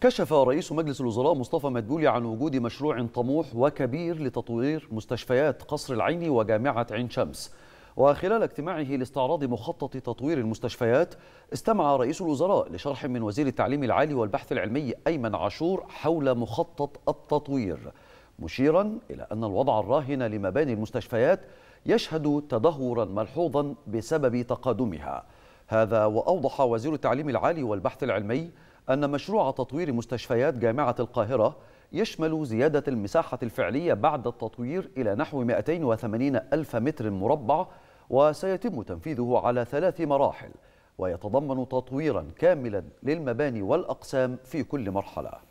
كشف رئيس مجلس الوزراء مصطفى مدبولي عن وجود مشروع طموح وكبير لتطوير مستشفيات قصر العين وجامعة عين شمس وخلال اجتماعه لاستعراض مخطط تطوير المستشفيات استمع رئيس الوزراء لشرح من وزير التعليم العالي والبحث العلمي أيمن عاشور حول مخطط التطوير مشيرا إلى أن الوضع الراهن لمباني المستشفيات يشهد تدهورا ملحوظا بسبب تقادمها هذا وأوضح وزير التعليم العالي والبحث العلمي أن مشروع تطوير مستشفيات جامعة القاهرة يشمل زيادة المساحة الفعلية بعد التطوير إلى نحو 280 ألف متر مربع وسيتم تنفيذه على ثلاث مراحل ويتضمن تطويرا كاملا للمباني والأقسام في كل مرحلة